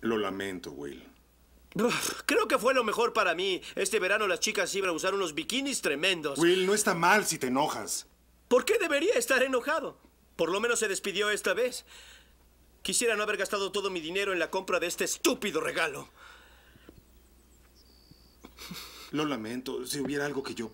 Lo lamento, Will. creo que fue lo mejor para mí. Este verano las chicas iban a usar unos bikinis tremendos. Will, no está mal si te enojas. ¿Por qué debería estar enojado? Por lo menos se despidió esta vez. Quisiera no haber gastado todo mi dinero en la compra de este estúpido regalo. Lo lamento. Si hubiera algo que yo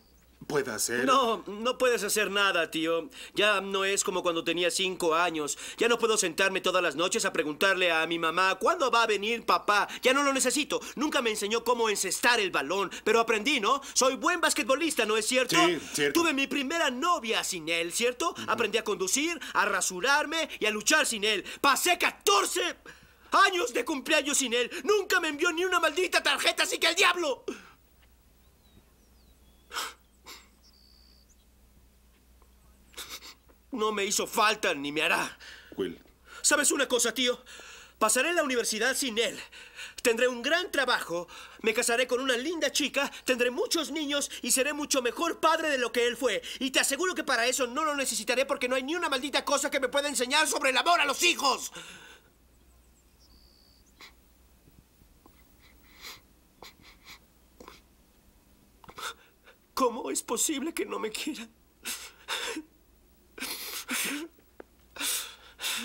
hacer? No, no puedes hacer nada, tío. Ya no es como cuando tenía cinco años. Ya no puedo sentarme todas las noches a preguntarle a mi mamá, ¿cuándo va a venir papá? Ya no lo necesito. Nunca me enseñó cómo encestar el balón, pero aprendí, ¿no? Soy buen basquetbolista, ¿no es cierto? Sí, cierto. Tuve mi primera novia sin él, ¿cierto? Aprendí a conducir, a rasurarme y a luchar sin él. Pasé 14 años de cumpleaños sin él. Nunca me envió ni una maldita tarjeta, así que el diablo. No me hizo falta ni me hará. Will. ¿Sabes una cosa, tío? Pasaré la universidad sin él. Tendré un gran trabajo, me casaré con una linda chica, tendré muchos niños y seré mucho mejor padre de lo que él fue. Y te aseguro que para eso no lo necesitaré porque no hay ni una maldita cosa que me pueda enseñar sobre el amor a los hijos. ¿Cómo es posible que no me quieran?